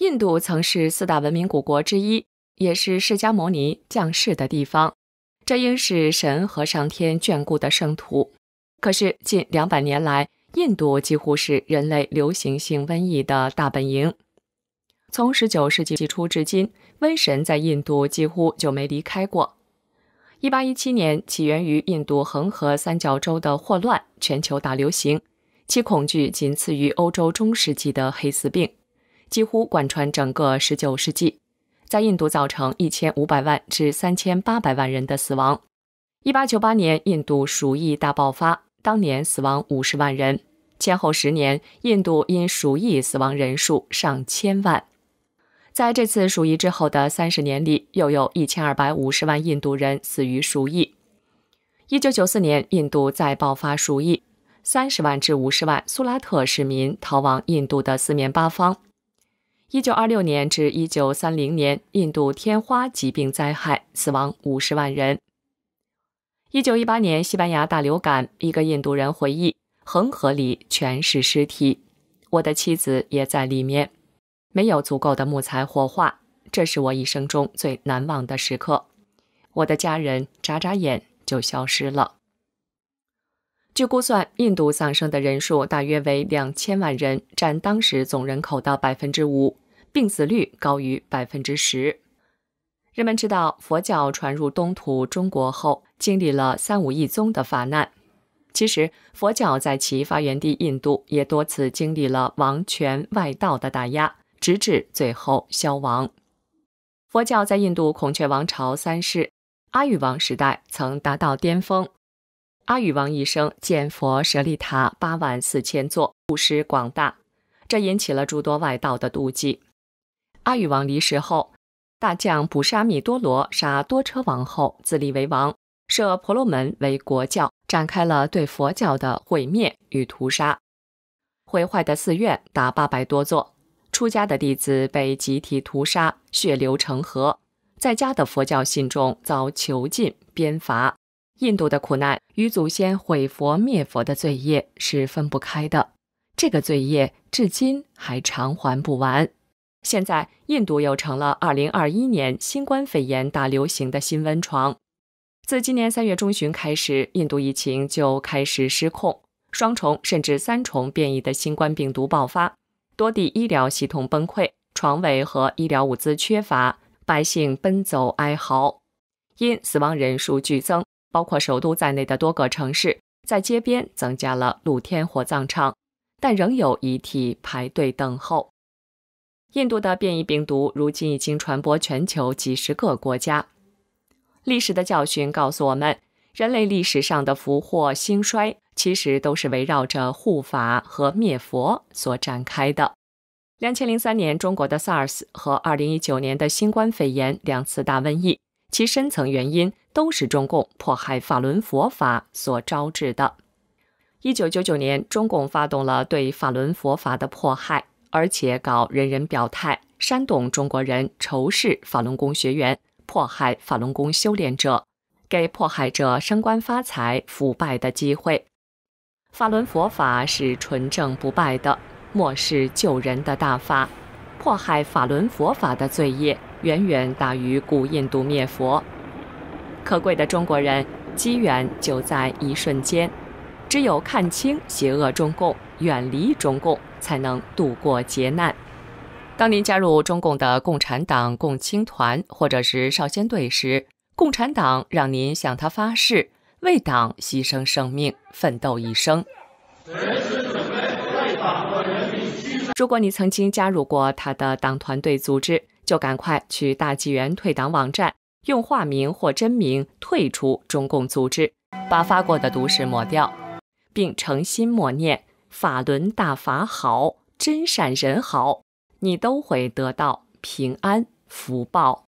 印度曾是四大文明古国之一，也是释迦牟尼降世的地方，这应是神和上天眷顾的圣土。可是近两百年来，印度几乎是人类流行性瘟疫的大本营。从19世纪初至今，瘟神在印度几乎就没离开过。1817年，起源于印度恒河三角洲的霍乱全球大流行，其恐惧仅次于欧洲中世纪的黑死病。几乎贯穿整个19世纪，在印度造成1500万至3800万人的死亡。1898年，印度鼠疫大爆发，当年死亡50万人。前后十年，印度因鼠疫死亡人数上千万。在这次鼠疫之后的三十年里，又有一千二百五十万印度人死于鼠疫。1994年，印度再爆发鼠疫，三十万至五十万苏拉特市民逃往印度的四面八方。一九二六年至一九三零年，印度天花疾病灾害，死亡五十万人。一九一八年西班牙大流感，一个印度人回忆：恒河里全是尸体，我的妻子也在里面。没有足够的木材火化，这是我一生中最难忘的时刻。我的家人眨眨眼就消失了。据估算，印度丧生的人数大约为两千万人，占当时总人口的百分之五。病死率高于百分之十。人们知道，佛教传入东土中国后，经历了三武一宗的法难。其实，佛教在其发源地印度，也多次经历了王权外道的打压，直至最后消亡。佛教在印度孔雀王朝三世阿育王时代曾达到巅峰。阿育王一生建佛舍利塔八万四千座，布施广大，这引起了诸多外道的妒忌。阿育王离世后，大将捕杀米多罗，杀多车王后自立为王，设婆罗门为国教，展开了对佛教的毁灭与屠杀。毁坏的寺院达八百多座，出家的弟子被集体屠杀，血流成河；在家的佛教信众遭囚禁、鞭罚。印度的苦难与祖先毁佛灭佛的罪业是分不开的，这个罪业至今还偿还不完。现在，印度又成了2021年新冠肺炎大流行的新温床。自今年三月中旬开始，印度疫情就开始失控，双重甚至三重变异的新冠病毒爆发，多地医疗系统崩溃，床位和医疗物资缺乏，百姓奔走哀嚎，因死亡人数剧增，包括首都在内的多个城市在街边增加了露天火葬场，但仍有遗体排队等候。印度的变异病毒如今已经传播全球几十个国家。历史的教训告诉我们，人类历史上的福祸兴衰，其实都是围绕着护法和灭佛所展开的。两千零三年中国的 SARS 和二零一九年的新冠肺炎两次大瘟疫，其深层原因都是中共迫害法轮佛法所招致的。一九九九年，中共发动了对法轮佛法的迫害。而且搞人人表态，煽动中国人仇视法轮功学员，迫害法轮功修炼者，给迫害者升官发财、腐败的机会。法轮佛法是纯正不败的、末世救人的大法，迫害法轮佛法的罪业远远大于古印度灭佛。可贵的中国人，机缘就在一瞬间，只有看清邪恶中共，远离中共。才能度过劫难。当您加入中共的共产党、共青团或者是少先队时，共产党让您向他发誓，为党牺牲生命，奋斗一生。如果你曾经加入过他的党团队组织，就赶快去大纪元退党网站，用化名或真名退出中共组织，把发过的毒誓抹掉，并诚心默念。法轮大法好，真善人好，你都会得到平安福报。